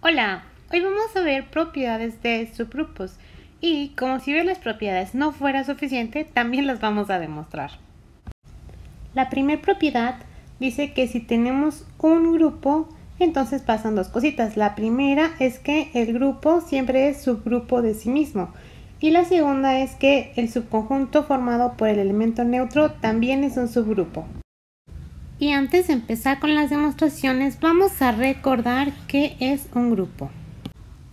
Hola, hoy vamos a ver propiedades de subgrupos y como si ver las propiedades no fuera suficiente, también las vamos a demostrar. La primera propiedad dice que si tenemos un grupo, entonces pasan dos cositas. La primera es que el grupo siempre es subgrupo de sí mismo y la segunda es que el subconjunto formado por el elemento neutro también es un subgrupo. Y antes de empezar con las demostraciones, vamos a recordar qué es un grupo.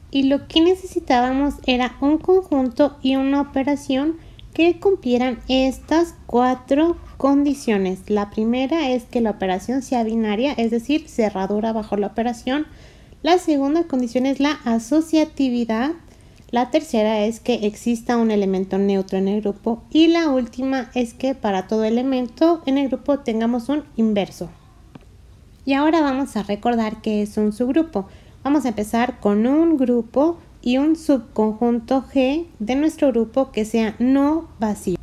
Y lo que necesitábamos era un conjunto y una operación que cumplieran estas cuatro condiciones. La primera es que la operación sea binaria, es decir, cerradura bajo la operación. La segunda condición es la asociatividad. La tercera es que exista un elemento neutro en el grupo. Y la última es que para todo elemento en el grupo tengamos un inverso. Y ahora vamos a recordar qué es un subgrupo. Vamos a empezar con un grupo y un subconjunto G de nuestro grupo que sea no vacío.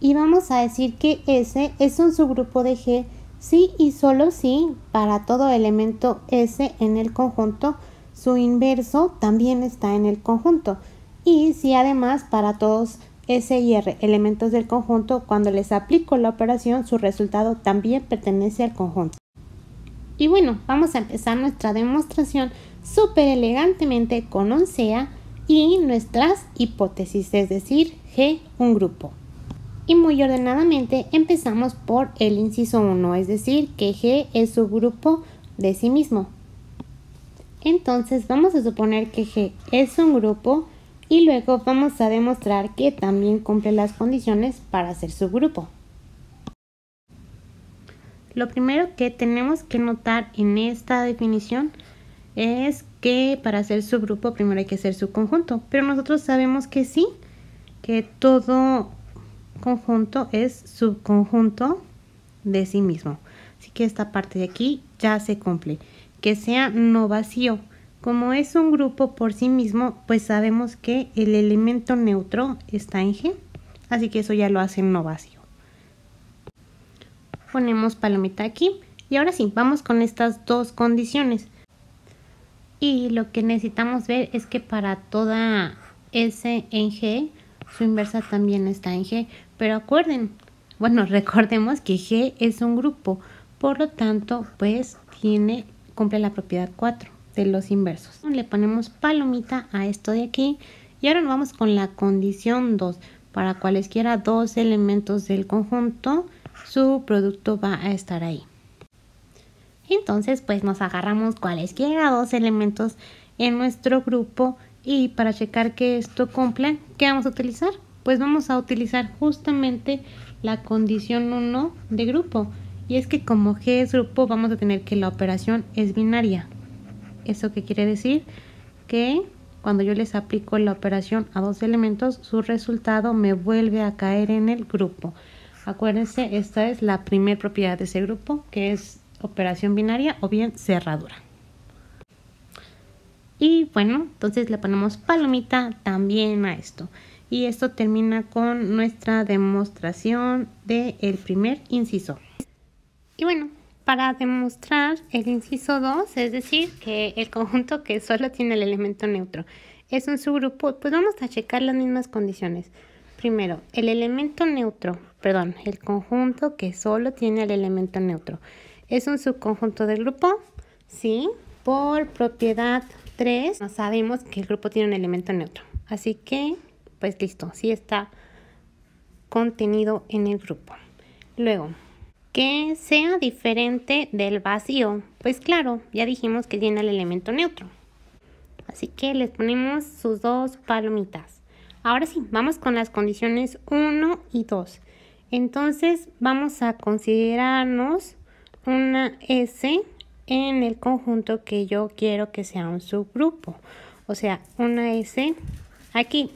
Y vamos a decir que S es un subgrupo de G si y solo si para todo elemento S en el conjunto. Su inverso también está en el conjunto y si además para todos S y R, elementos del conjunto, cuando les aplico la operación, su resultado también pertenece al conjunto. Y bueno, vamos a empezar nuestra demostración súper elegantemente con ONCEA y nuestras hipótesis, es decir, G, un grupo. Y muy ordenadamente empezamos por el inciso 1, es decir, que G es grupo de sí mismo. Entonces vamos a suponer que G es un grupo y luego vamos a demostrar que también cumple las condiciones para hacer subgrupo. Lo primero que tenemos que notar en esta definición es que para hacer subgrupo primero hay que hacer subconjunto. pero nosotros sabemos que sí, que todo conjunto es subconjunto de sí mismo. Así que esta parte de aquí ya se cumple, que sea no vacío. Como es un grupo por sí mismo, pues sabemos que el elemento neutro está en G, así que eso ya lo hace no vacío. Ponemos palomita aquí y ahora sí, vamos con estas dos condiciones. Y lo que necesitamos ver es que para toda S en G, su inversa también está en G. Pero acuerden, bueno, recordemos que G es un grupo, por lo tanto, pues tiene, cumple la propiedad 4 de los inversos. Le ponemos palomita a esto de aquí y ahora nos vamos con la condición 2. Para cualesquiera dos elementos del conjunto, su producto va a estar ahí. Entonces, pues nos agarramos cualesquiera dos elementos en nuestro grupo y para checar que esto cumpla, ¿qué vamos a utilizar? Pues vamos a utilizar justamente la condición 1 de grupo. Y es que como G es grupo, vamos a tener que la operación es binaria. ¿Eso qué quiere decir? Que cuando yo les aplico la operación a dos elementos, su resultado me vuelve a caer en el grupo. Acuérdense, esta es la primer propiedad de ese grupo, que es operación binaria o bien cerradura. Y bueno, entonces le ponemos palomita también a esto. Y esto termina con nuestra demostración del el primer inciso. Y bueno, para demostrar el inciso 2, es decir, que el conjunto que solo tiene el elemento neutro es un subgrupo, pues vamos a checar las mismas condiciones. Primero, el elemento neutro, perdón, el conjunto que solo tiene el elemento neutro. ¿Es un subconjunto del grupo? Sí. Por propiedad 3, sabemos que el grupo tiene un elemento neutro. Así que, pues listo, sí está contenido en el grupo. Luego, que sea diferente del vacío. Pues claro, ya dijimos que tiene el elemento neutro. Así que les ponemos sus dos palomitas. Ahora sí, vamos con las condiciones 1 y 2. Entonces vamos a considerarnos una S en el conjunto que yo quiero que sea un subgrupo. O sea, una S aquí.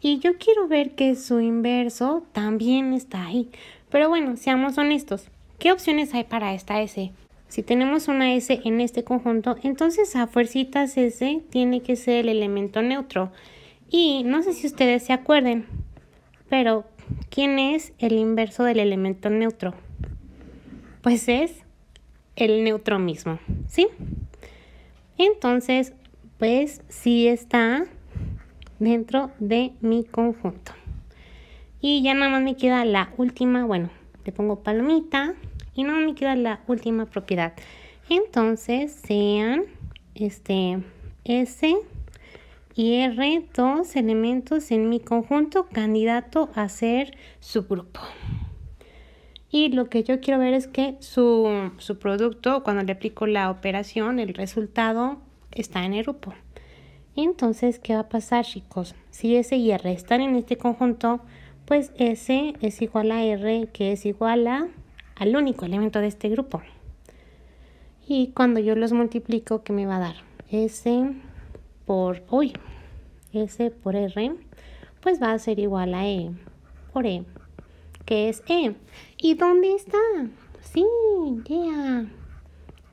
Y yo quiero ver que su inverso también está ahí. Pero bueno, seamos honestos. ¿Qué opciones hay para esta S? Si tenemos una S en este conjunto, entonces a fuercitas S tiene que ser el elemento neutro. Y no sé si ustedes se acuerden, pero ¿quién es el inverso del elemento neutro? Pues es el neutro mismo, ¿sí? Entonces, pues sí está dentro de mi conjunto. Y ya nada más me queda la última, bueno, le pongo palomita y nada más me queda la última propiedad. Entonces sean este S y R dos elementos en mi conjunto candidato a ser subgrupo. Y lo que yo quiero ver es que su, su producto, cuando le aplico la operación, el resultado está en el grupo. Entonces, ¿qué va a pasar, chicos? Si S y R están en este conjunto, pues S es igual a R, que es igual a, al único elemento de este grupo. Y cuando yo los multiplico, ¿qué me va a dar? S por, uy, S por R, pues va a ser igual a E por E, que es E. ¿Y dónde está? Sí, ya,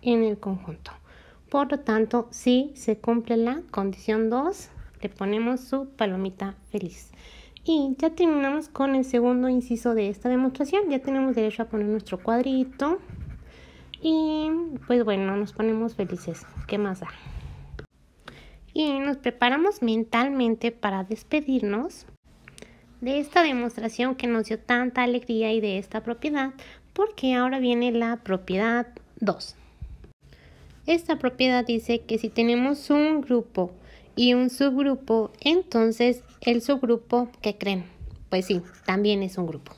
en el conjunto. Por lo tanto, si se cumple la condición 2, le ponemos su palomita feliz. Y ya terminamos con el segundo inciso de esta demostración. Ya tenemos derecho a poner nuestro cuadrito. Y pues bueno, nos ponemos felices. ¿Qué más da? Y nos preparamos mentalmente para despedirnos de esta demostración que nos dio tanta alegría y de esta propiedad, porque ahora viene la propiedad 2. Esta propiedad dice que si tenemos un grupo y un subgrupo, entonces el subgrupo, que creen? Pues sí, también es un grupo.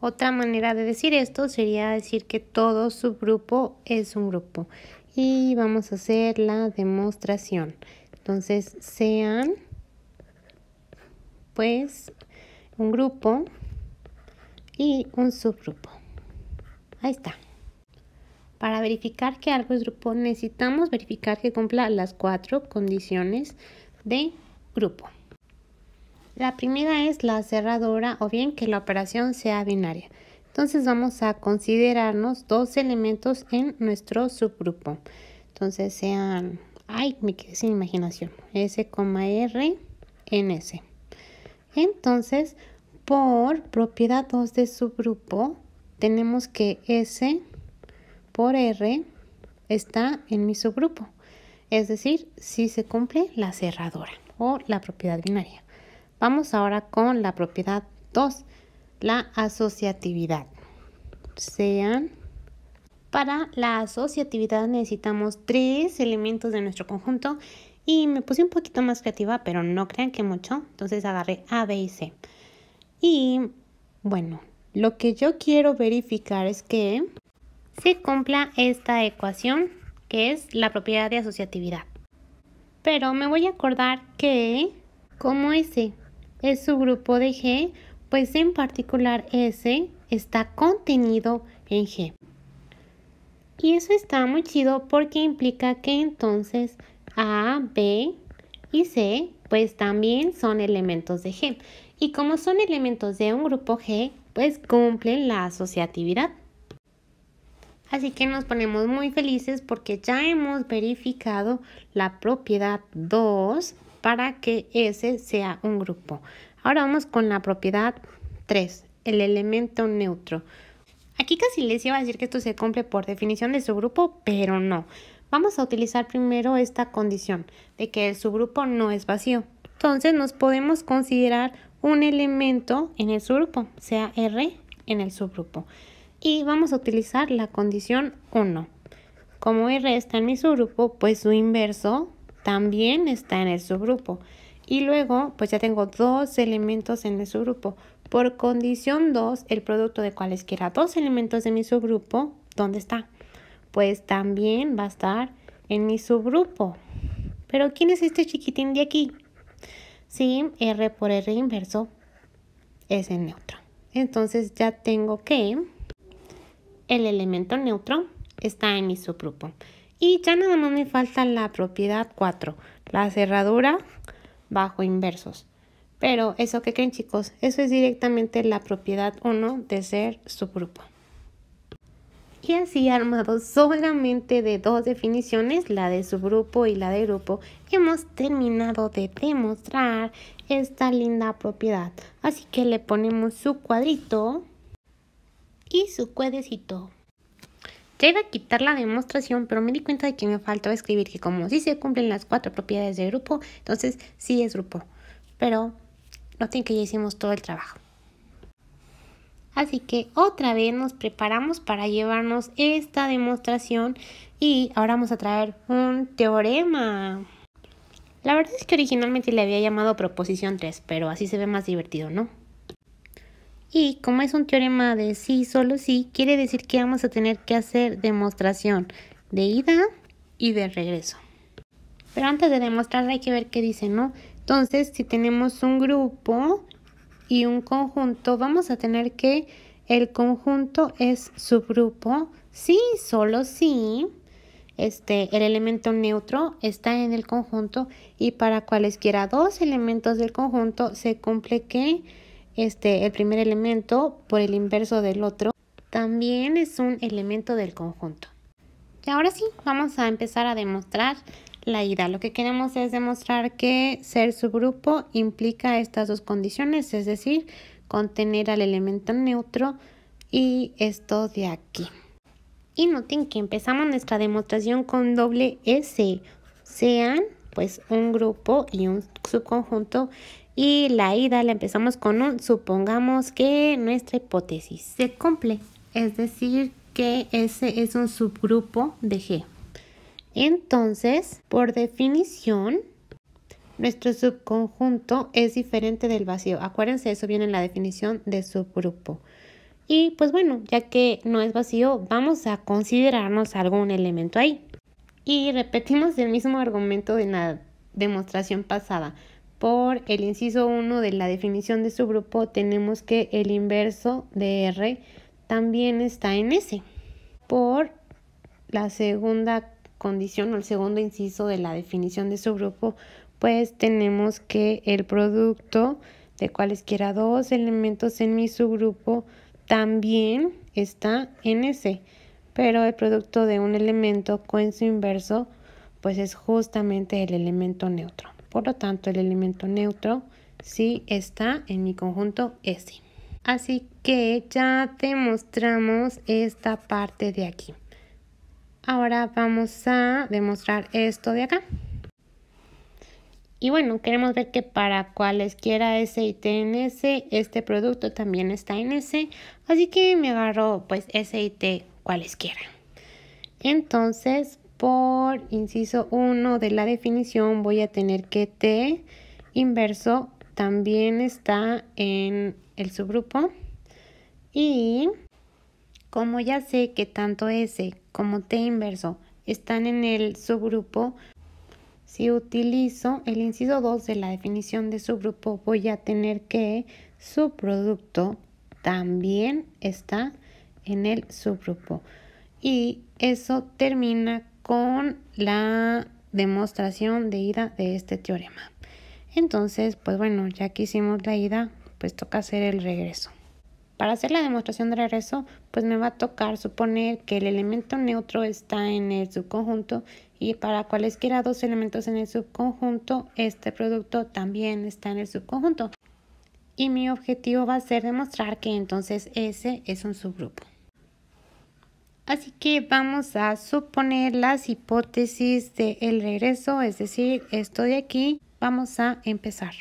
Otra manera de decir esto sería decir que todo subgrupo es un grupo. Y vamos a hacer la demostración. Entonces, sean pues un grupo y un subgrupo. Ahí está. Para verificar que algo es grupo, necesitamos verificar que cumpla las cuatro condiciones de grupo. La primera es la cerradora o bien que la operación sea binaria. Entonces vamos a considerarnos dos elementos en nuestro subgrupo. Entonces sean, ay, me quedé sin imaginación, S, R en S. Entonces, por propiedad 2 de subgrupo, tenemos que S por R está en mi subgrupo. Es decir, si se cumple la cerradora o la propiedad binaria. Vamos ahora con la propiedad 2, la asociatividad. Sean para la asociatividad necesitamos tres elementos de nuestro conjunto y me puse un poquito más creativa, pero no crean que mucho, entonces agarré A, B y C. Y bueno, lo que yo quiero verificar es que se cumpla esta ecuación que es la propiedad de asociatividad. Pero me voy a acordar que como S es su grupo de G, pues en particular S está contenido en G. Y eso está muy chido porque implica que entonces A, B y C pues también son elementos de G. Y como son elementos de un grupo G, pues cumplen la asociatividad. Así que nos ponemos muy felices porque ya hemos verificado la propiedad 2 para que ese sea un grupo. Ahora vamos con la propiedad 3, el elemento neutro. Aquí casi les iba a decir que esto se cumple por definición de subgrupo, pero no. Vamos a utilizar primero esta condición de que el subgrupo no es vacío. Entonces nos podemos considerar un elemento en el subgrupo, sea R en el subgrupo y vamos a utilizar la condición 1. Como R está en mi subgrupo, pues su inverso también está en el subgrupo. Y luego, pues ya tengo dos elementos en el subgrupo. Por condición 2, el producto de cualesquiera dos elementos de mi subgrupo, ¿dónde está? Pues también va a estar en mi subgrupo. Pero ¿quién es este chiquitín de aquí? Sí, R por R inverso es el neutro. Entonces ya tengo que el elemento neutro está en mi subgrupo. Y ya nada más me falta la propiedad 4, la cerradura bajo inversos. Pero eso que creen chicos, eso es directamente la propiedad 1 de ser subgrupo. Y así armado solamente de dos definiciones, la de subgrupo y la de grupo, hemos terminado de demostrar esta linda propiedad. Así que le ponemos su cuadrito y su cuedecito. Ya iba a quitar la demostración, pero me di cuenta de que me faltaba escribir que como sí se cumplen las cuatro propiedades de grupo, entonces sí es grupo. Pero noten que ya hicimos todo el trabajo. Así que otra vez nos preparamos para llevarnos esta demostración y ahora vamos a traer un teorema. La verdad es que originalmente le había llamado proposición 3, pero así se ve más divertido, ¿no? Y como es un teorema de sí solo sí, quiere decir que vamos a tener que hacer demostración de ida y de regreso. Pero antes de demostrar hay que ver qué dice, ¿no? Entonces, si tenemos un grupo y un conjunto, vamos a tener que el conjunto es subgrupo. Sí, solo sí. Este, el elemento neutro está en el conjunto y para cualesquiera dos elementos del conjunto se cumple que este, el primer elemento por el inverso del otro, también es un elemento del conjunto. Y ahora sí, vamos a empezar a demostrar la ida. Lo que queremos es demostrar que ser subgrupo implica estas dos condiciones, es decir, contener al elemento neutro y esto de aquí. Y noten que empezamos nuestra demostración con doble S, sean pues un grupo y un subconjunto y la ida la empezamos con un supongamos que nuestra hipótesis se cumple, es decir, que ese es un subgrupo de G. Entonces, por definición, nuestro subconjunto es diferente del vacío. Acuérdense, eso viene en la definición de subgrupo. Y pues bueno, ya que no es vacío, vamos a considerarnos algún elemento ahí. Y repetimos el mismo argumento de la demostración pasada. Por el inciso 1 de la definición de subgrupo tenemos que el inverso de R también está en S. Por la segunda condición o el segundo inciso de la definición de subgrupo, pues tenemos que el producto de cualesquiera dos elementos en mi subgrupo también está en S, pero el producto de un elemento con su inverso pues es justamente el elemento neutro. Por lo tanto, el elemento neutro sí está en mi conjunto S. Este. Así que ya mostramos esta parte de aquí. Ahora vamos a demostrar esto de acá. Y bueno, queremos ver que para cualesquiera S y T S, este producto también está en S. Así que me agarro pues S y T cualesquiera. Entonces, por inciso 1 de la definición voy a tener que T inverso también está en el subgrupo y como ya sé que tanto S como T inverso están en el subgrupo, si utilizo el inciso 2 de la definición de subgrupo voy a tener que su producto también está en el subgrupo y eso termina con la demostración de ida de este teorema. Entonces, pues bueno, ya que hicimos la ida, pues toca hacer el regreso. Para hacer la demostración de regreso, pues me va a tocar suponer que el elemento neutro está en el subconjunto y para cualesquiera dos elementos en el subconjunto, este producto también está en el subconjunto. Y mi objetivo va a ser demostrar que entonces ese es un subgrupo. Así que vamos a suponer las hipótesis del el regreso, es decir, esto de aquí. Vamos a empezar.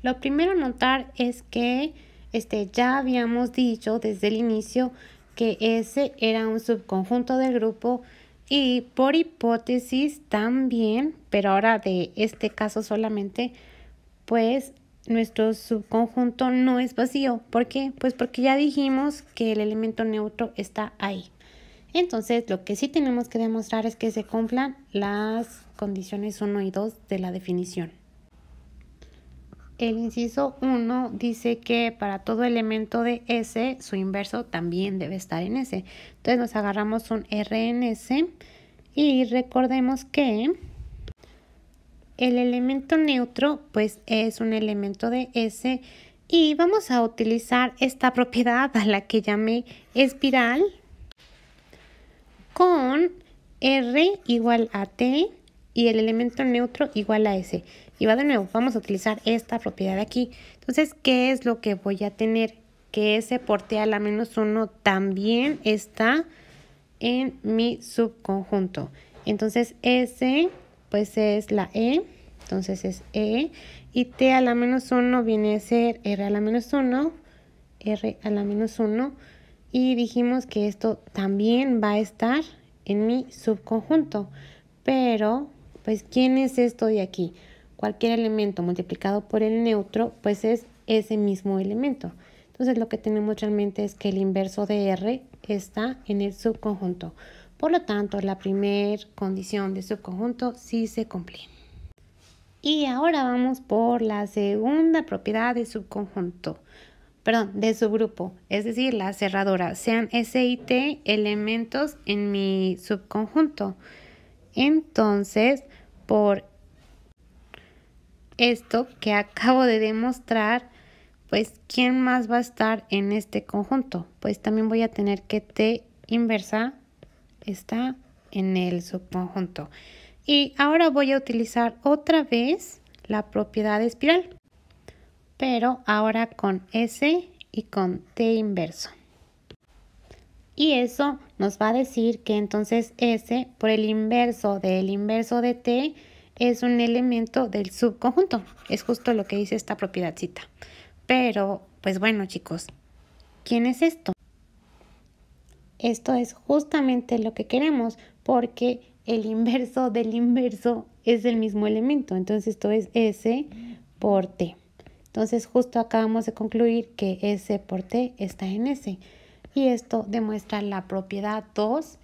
Lo primero a notar es que este, ya habíamos dicho desde el inicio que ese era un subconjunto del grupo y por hipótesis también, pero ahora de este caso solamente, pues nuestro subconjunto no es vacío. ¿Por qué? Pues porque ya dijimos que el elemento neutro está ahí. Entonces, lo que sí tenemos que demostrar es que se cumplan las condiciones 1 y 2 de la definición. El inciso 1 dice que para todo elemento de S, su inverso también debe estar en S. Entonces nos agarramos un R en S y recordemos que el elemento neutro pues es un elemento de S y vamos a utilizar esta propiedad a la que llamé espiral con R igual a T y el elemento neutro igual a S. Y va de nuevo, vamos a utilizar esta propiedad de aquí. Entonces, ¿qué es lo que voy a tener? Que ese T a la menos 1 también está en mi subconjunto. Entonces, S pues es la E, entonces es E, y T a la menos 1 viene a ser R a la menos 1, R a la menos 1, y dijimos que esto también va a estar en mi subconjunto, pero pues ¿quién es esto de aquí? Cualquier elemento multiplicado por el neutro, pues es ese mismo elemento. Entonces lo que tenemos realmente es que el inverso de R está en el subconjunto. Por lo tanto, la primera condición de subconjunto sí se cumple. Y ahora vamos por la segunda propiedad de subconjunto, perdón, de subgrupo, es decir, la cerradora. sean S y T elementos en mi subconjunto. Entonces, por esto que acabo de demostrar, pues, ¿quién más va a estar en este conjunto? Pues también voy a tener que T inversa está en el subconjunto. Y ahora voy a utilizar otra vez la propiedad espiral, pero ahora con S y con T inverso. Y eso nos va a decir que entonces S por el inverso del inverso de T es un elemento del subconjunto. Es justo lo que dice esta propiedadcita. Pero, pues bueno chicos, ¿quién es esto? Esto es justamente lo que queremos porque el inverso del inverso es el mismo elemento. Entonces esto es S por T. Entonces justo acabamos de concluir que S por T está en S. Y esto demuestra la propiedad 2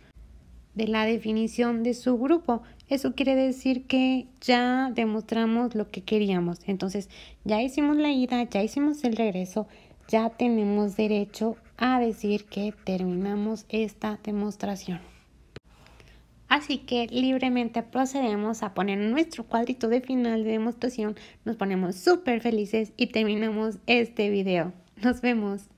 de la definición de su grupo. Eso quiere decir que ya demostramos lo que queríamos. Entonces ya hicimos la ida, ya hicimos el regreso, ya tenemos derecho a decir que terminamos esta demostración. Así que libremente procedemos a poner nuestro cuadrito de final de demostración. Nos ponemos súper felices y terminamos este video. Nos vemos.